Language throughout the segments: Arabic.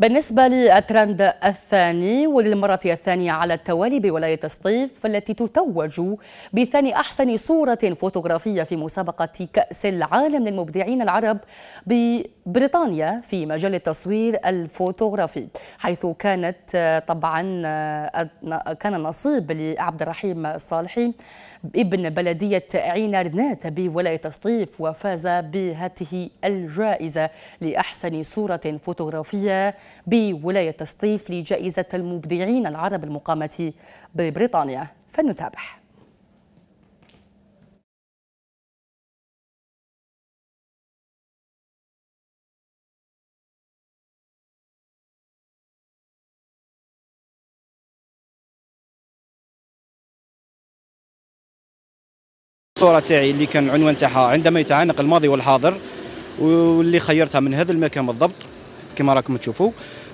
بالنسبة للترند الثاني وللمرة الثانية على التوالي بولاية الصيف التي تتوج بثاني أحسن صورة فوتوغرافية في مسابقة كأس العالم للمبدعين العرب ب بريطانيا في مجال التصوير الفوتوغرافي حيث كانت آه، طبعا آه، كان نصيب لعبد الرحيم الصالحي ابن بلدية عين رنات بولاية سطيف وفاز بهذه الجائزة لأحسن صورة فوتوغرافية بولاية سطيف لجائزة المبدعين العرب المقامة ببريطانيا فلنتابع الصورة تاعي اللي كان عنوان تاعها عندما يتعانق الماضي والحاضر واللي خيرتها من هذا المكان بالضبط كما راكم تشوفوا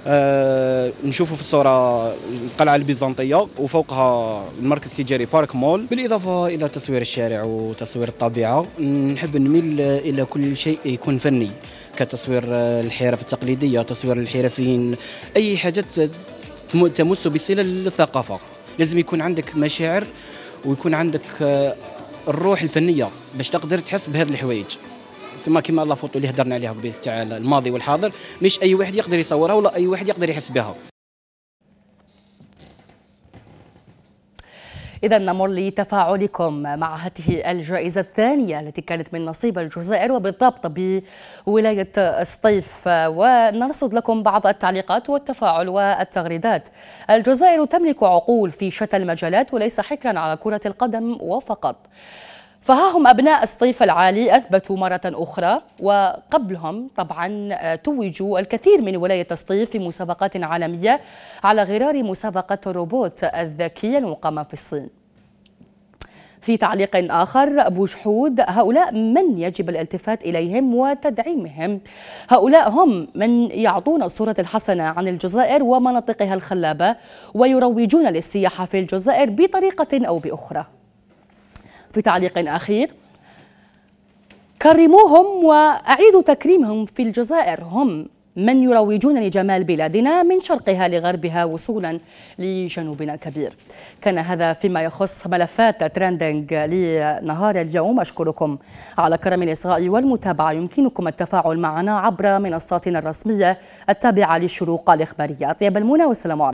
آه نشوفوا في الصوره القلعه البيزنطيه وفوقها المركز التجاري بارك مول بالاضافه الى تصوير الشارع وتصوير الطبيعه نحب نميل الى كل شيء يكون فني كتصوير الحرف التقليديه تصوير الحرفيين اي حاجه تمس بصله للثقافه لازم يكون عندك مشاعر ويكون عندك آه، الروح الفنيه باش تقدر تحس بهذه الحوايج تسمى كما الله فوتو اللي هضرنا عليها قبل تاع الماضي والحاضر مش اي واحد يقدر يصورها ولا اي واحد يقدر يحس بها إذا نمر لتفاعلكم مع هذه الجائزة الثانية التي كانت من نصيب الجزائر وبالضبط بولاية سطيف ونرصد لكم بعض التعليقات والتفاعل والتغريدات الجزائر تملك عقول في شتى المجالات وليس حكرا على كرة القدم وفقط فها هم أبناء الصيف العالي أثبتوا مرة أخرى وقبلهم طبعا آه، توجوا الكثير من ولاية الصيف في مسابقات عالمية على غرار مسابقة الروبوت الذكية المقامة في الصين في تعليق آخر أبو شحود هؤلاء من يجب الالتفات إليهم وتدعيمهم هؤلاء هم من يعطون الصورة الحسنة عن الجزائر ومناطقها الخلابة ويروجون للسياحة في الجزائر بطريقة أو بأخرى في تعليق أخير كرموهم وأعيدوا تكريمهم في الجزائر هم من يروجون لجمال بلادنا من شرقها لغربها وصولا لجنوبنا الكبير كان هذا فيما يخص ملفات ترندنج لنهار اليوم أشكركم على كرم الإصغاء والمتابعة يمكنكم التفاعل معنا عبر منصاتنا الرسمية التابعة للشروق الإخبارية طيب المنى والسلام عليكم